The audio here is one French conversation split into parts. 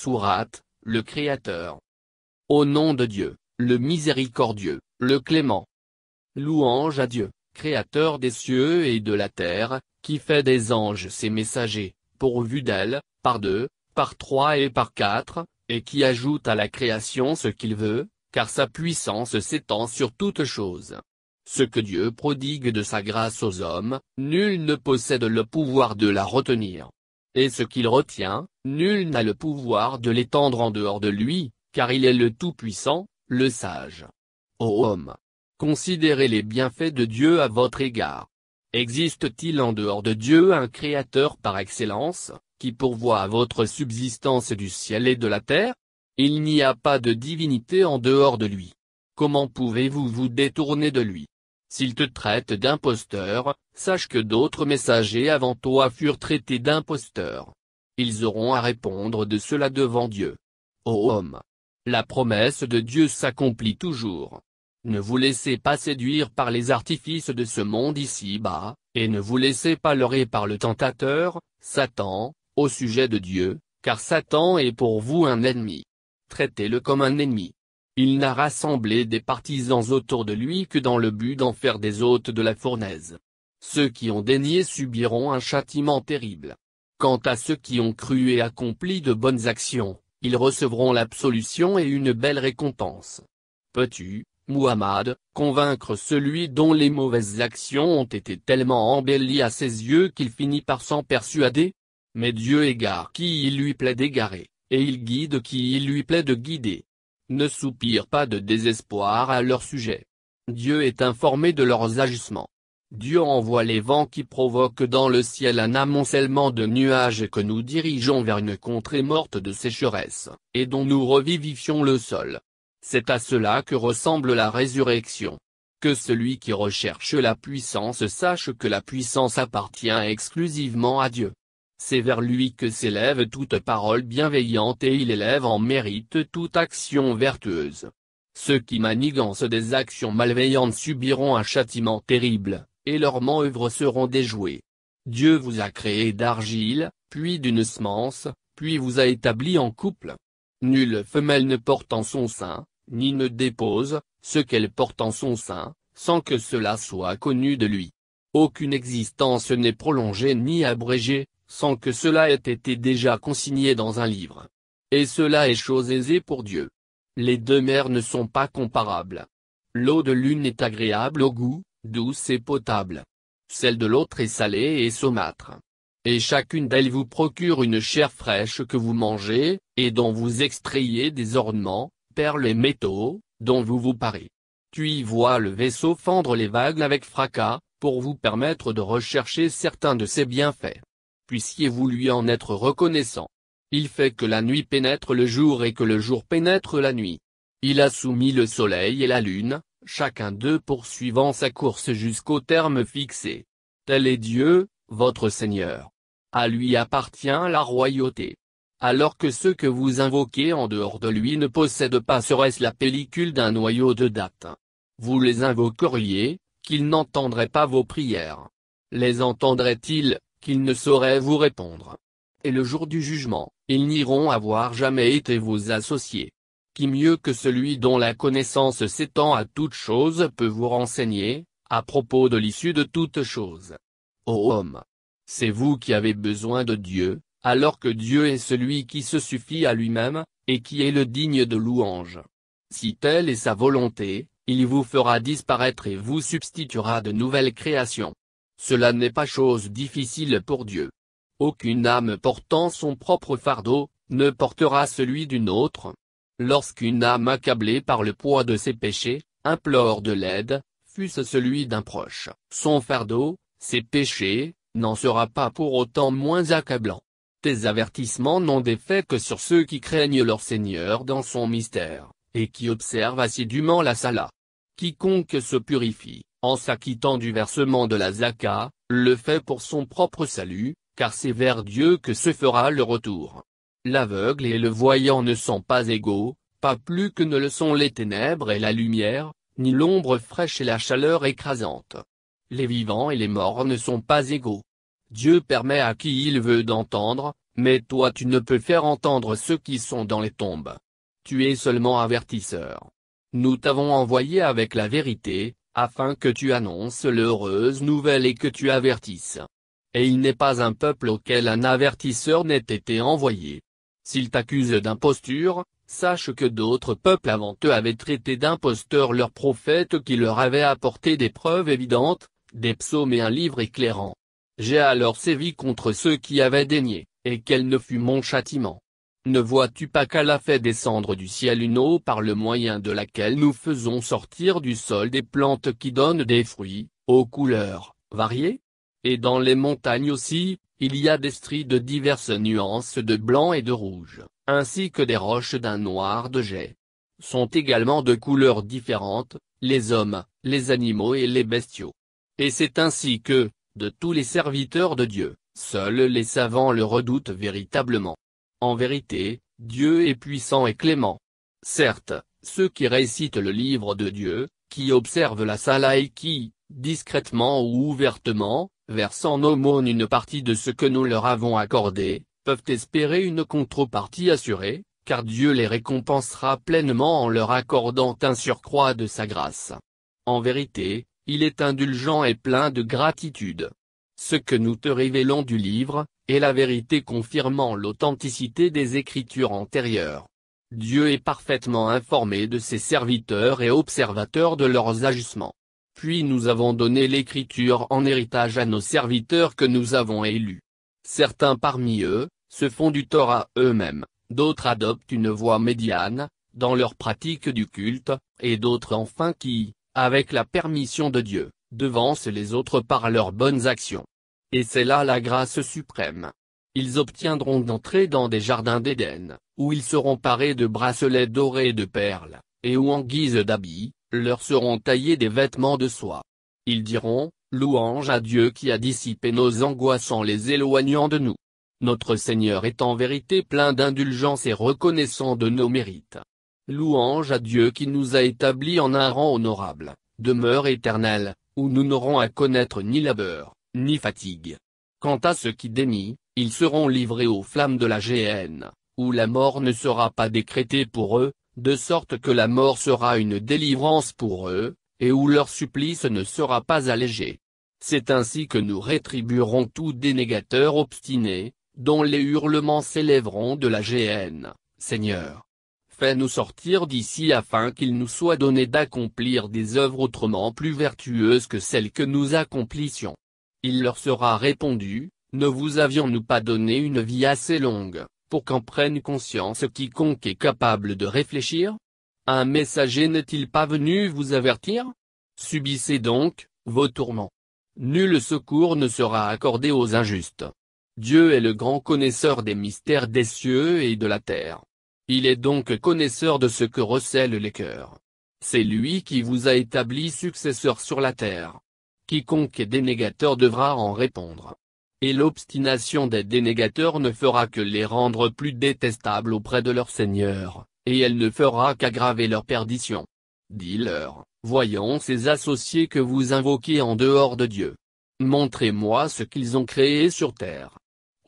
Sourate, le Créateur. Au nom de Dieu, le miséricordieux, le clément. Louange à Dieu, Créateur des cieux et de la terre, qui fait des anges ses messagers, pourvus d'elle, par deux, par trois et par quatre, et qui ajoute à la création ce qu'il veut, car sa puissance s'étend sur toute chose. Ce que Dieu prodigue de sa grâce aux hommes, nul ne possède le pouvoir de la retenir et ce qu'il retient, nul n'a le pouvoir de l'étendre en dehors de lui, car il est le Tout-Puissant, le Sage. Ô homme Considérez les bienfaits de Dieu à votre égard. Existe-t-il en dehors de Dieu un Créateur par excellence, qui pourvoit à votre subsistance du ciel et de la terre Il n'y a pas de divinité en dehors de lui. Comment pouvez-vous vous détourner de lui S'ils te traitent d'imposteur, sache que d'autres messagers avant toi furent traités d'imposteurs. Ils auront à répondre de cela devant Dieu. Ô homme La promesse de Dieu s'accomplit toujours. Ne vous laissez pas séduire par les artifices de ce monde ici-bas, et ne vous laissez pas leurrer par le tentateur, Satan, au sujet de Dieu, car Satan est pour vous un ennemi. Traitez-le comme un ennemi. Il n'a rassemblé des partisans autour de lui que dans le but d'en faire des hôtes de la fournaise. Ceux qui ont daigné subiront un châtiment terrible. Quant à ceux qui ont cru et accompli de bonnes actions, ils recevront l'absolution et une belle récompense. Peux-tu, Muhammad, convaincre celui dont les mauvaises actions ont été tellement embellies à ses yeux qu'il finit par s'en persuader Mais Dieu égare qui il lui plaît d'égarer, et il guide qui il lui plaît de guider ne soupirent pas de désespoir à leur sujet. Dieu est informé de leurs agissements. Dieu envoie les vents qui provoquent dans le ciel un amoncellement de nuages que nous dirigeons vers une contrée morte de sécheresse, et dont nous revivifions le sol. C'est à cela que ressemble la résurrection. Que celui qui recherche la puissance sache que la puissance appartient exclusivement à Dieu. C'est vers lui que s'élève toute parole bienveillante et il élève en mérite toute action vertueuse. Ceux qui manigancent des actions malveillantes subiront un châtiment terrible, et leurs manœuvres seront déjouées. Dieu vous a créé d'argile, puis d'une semence, puis vous a établi en couple. Nulle femelle ne porte en son sein, ni ne dépose, ce qu'elle porte en son sein, sans que cela soit connu de lui. Aucune existence n'est prolongée ni abrégée, sans que cela ait été déjà consigné dans un livre. Et cela est chose aisée pour Dieu. Les deux mers ne sont pas comparables. L'eau de l'une est agréable au goût, douce et potable. Celle de l'autre est salée et saumâtre. Et chacune d'elles vous procure une chair fraîche que vous mangez, et dont vous extrayez des ornements, perles et métaux, dont vous vous parez. Tu y vois le vaisseau fendre les vagues avec fracas, pour vous permettre de rechercher certains de ses bienfaits puissiez-vous lui en être reconnaissant. Il fait que la nuit pénètre le jour et que le jour pénètre la nuit. Il a soumis le soleil et la lune, chacun d'eux poursuivant sa course jusqu'au terme fixé. Tel est Dieu, votre Seigneur. À lui appartient la royauté. Alors que ceux que vous invoquez en dehors de lui ne possèdent pas serait-ce la pellicule d'un noyau de date. Vous les invoqueriez, qu'ils n'entendraient pas vos prières. Les entendraient-ils, qu'ils ne sauraient vous répondre. Et le jour du jugement, ils n'iront avoir jamais été vos associés. Qui mieux que celui dont la connaissance s'étend à toute chose peut vous renseigner, à propos de l'issue de toutes choses Ô homme C'est vous qui avez besoin de Dieu, alors que Dieu est celui qui se suffit à lui-même, et qui est le digne de louange. Si telle est sa volonté, il vous fera disparaître et vous substituera de nouvelles créations. Cela n'est pas chose difficile pour Dieu. Aucune âme portant son propre fardeau, ne portera celui d'une autre. Lorsqu'une âme accablée par le poids de ses péchés, implore de l'aide, fût-ce celui d'un proche, son fardeau, ses péchés, n'en sera pas pour autant moins accablant. Tes avertissements n'ont d'effet que sur ceux qui craignent leur Seigneur dans son mystère, et qui observent assidûment la Sala. Quiconque se purifie, en s'acquittant du versement de la zaka, le fait pour son propre salut, car c'est vers Dieu que se fera le retour. L'aveugle et le voyant ne sont pas égaux, pas plus que ne le sont les ténèbres et la lumière, ni l'ombre fraîche et la chaleur écrasante. Les vivants et les morts ne sont pas égaux. Dieu permet à qui il veut d'entendre, mais toi tu ne peux faire entendre ceux qui sont dans les tombes. Tu es seulement avertisseur. Nous t'avons envoyé avec la vérité, afin que tu annonces l'heureuse nouvelle et que tu avertisses. Et il n'est pas un peuple auquel un avertisseur n'ait été envoyé. S'ils t'accusent d'imposture, sache que d'autres peuples avant eux avaient traité d'imposteurs leurs prophètes qui leur avaient apporté des preuves évidentes, des psaumes et un livre éclairant. J'ai alors sévi contre ceux qui avaient daigné, et quel ne fut mon châtiment. Ne vois-tu pas a fait descendre du ciel une eau par le moyen de laquelle nous faisons sortir du sol des plantes qui donnent des fruits, aux couleurs, variées Et dans les montagnes aussi, il y a des stries de diverses nuances de blanc et de rouge, ainsi que des roches d'un noir de jet. Sont également de couleurs différentes, les hommes, les animaux et les bestiaux. Et c'est ainsi que, de tous les serviteurs de Dieu, seuls les savants le redoutent véritablement. En vérité, Dieu est puissant et clément. Certes, ceux qui récitent le livre de Dieu, qui observent la salle et qui, discrètement ou ouvertement, versent en aumône une partie de ce que nous leur avons accordé, peuvent espérer une contrepartie assurée, car Dieu les récompensera pleinement en leur accordant un surcroît de sa grâce. En vérité, il est indulgent et plein de gratitude. Ce que nous te révélons du livre, est la vérité confirmant l'authenticité des écritures antérieures. Dieu est parfaitement informé de ses serviteurs et observateur de leurs ajustements. Puis nous avons donné l'écriture en héritage à nos serviteurs que nous avons élus. Certains parmi eux, se font du tort à eux-mêmes, d'autres adoptent une voie médiane, dans leur pratique du culte, et d'autres enfin qui, avec la permission de Dieu, devancent les autres par leurs bonnes actions. Et c'est là la grâce suprême. Ils obtiendront d'entrer dans des jardins d'Éden, où ils seront parés de bracelets dorés et de perles, et où en guise d'habits, leur seront taillés des vêtements de soie. Ils diront, Louange à Dieu qui a dissipé nos angoisses en les éloignant de nous. Notre Seigneur est en vérité plein d'indulgence et reconnaissant de nos mérites. Louange à Dieu qui nous a établis en un rang honorable, demeure éternelle, où nous n'aurons à connaître ni labeur, ni fatigue. Quant à ceux qui dénient, ils seront livrés aux flammes de la géhenne, où la mort ne sera pas décrétée pour eux, de sorte que la mort sera une délivrance pour eux, et où leur supplice ne sera pas allégé. C'est ainsi que nous rétribuerons tout dénégateur obstinés, dont les hurlements s'élèveront de la géhenne, Seigneur fait-nous sortir d'ici afin qu'il nous soit donné d'accomplir des œuvres autrement plus vertueuses que celles que nous accomplissions. Il leur sera répondu, ne vous avions-nous pas donné une vie assez longue, pour qu'en prenne conscience quiconque est capable de réfléchir Un messager n'est-il pas venu vous avertir Subissez donc, vos tourments. Nul secours ne sera accordé aux injustes. Dieu est le grand connaisseur des mystères des cieux et de la terre. Il est donc connaisseur de ce que recèlent les cœurs. C'est lui qui vous a établi successeur sur la terre. Quiconque est dénégateur devra en répondre. Et l'obstination des dénégateurs ne fera que les rendre plus détestables auprès de leur Seigneur, et elle ne fera qu'aggraver leur perdition. Dis-leur, voyons ces associés que vous invoquez en dehors de Dieu. Montrez-moi ce qu'ils ont créé sur terre.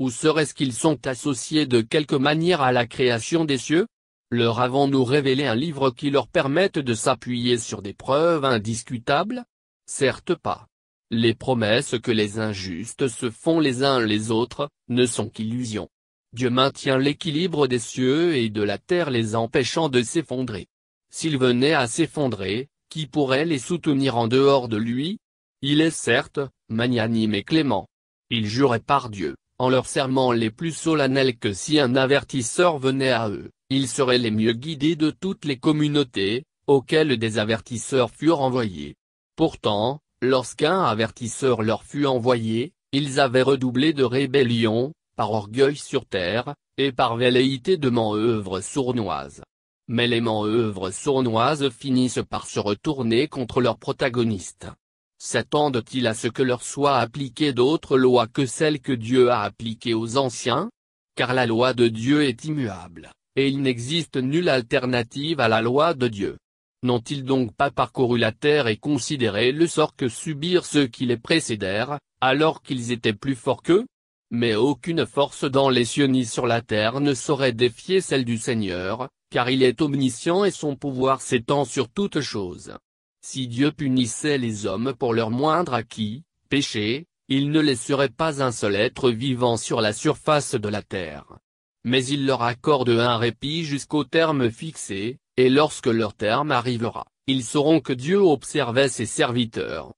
Ou serait-ce qu'ils sont associés de quelque manière à la création des cieux Leur avons-nous révélé un livre qui leur permette de s'appuyer sur des preuves indiscutables Certes pas. Les promesses que les injustes se font les uns les autres, ne sont qu'illusions. Dieu maintient l'équilibre des cieux et de la terre les empêchant de s'effondrer. S'ils venaient à s'effondrer, qui pourrait les soutenir en dehors de lui Il est certes, magnanime et clément. Il jurait par Dieu en leurs serments les plus solennels que si un avertisseur venait à eux, ils seraient les mieux guidés de toutes les communautés, auxquelles des avertisseurs furent envoyés. Pourtant, lorsqu'un avertisseur leur fut envoyé, ils avaient redoublé de rébellion, par orgueil sur terre, et par velléité de manœuvres sournoises. Mais les manœuvres sournoises finissent par se retourner contre leurs protagonistes s'attendent-ils à ce que leur soit appliquées d'autres lois que celles que Dieu a appliquées aux anciens Car la loi de Dieu est immuable, et il n'existe nulle alternative à la loi de Dieu. N'ont-ils donc pas parcouru la terre et considéré le sort que subirent ceux qui les précédèrent, alors qu'ils étaient plus forts qu'eux Mais aucune force dans les cieux ni sur la terre ne saurait défier celle du Seigneur, car il est omniscient et son pouvoir s'étend sur toutes choses. Si Dieu punissait les hommes pour leur moindre acquis, péché, il ne laisserait pas un seul être vivant sur la surface de la terre. Mais il leur accorde un répit jusqu'au terme fixé, et lorsque leur terme arrivera, ils sauront que Dieu observait ses serviteurs.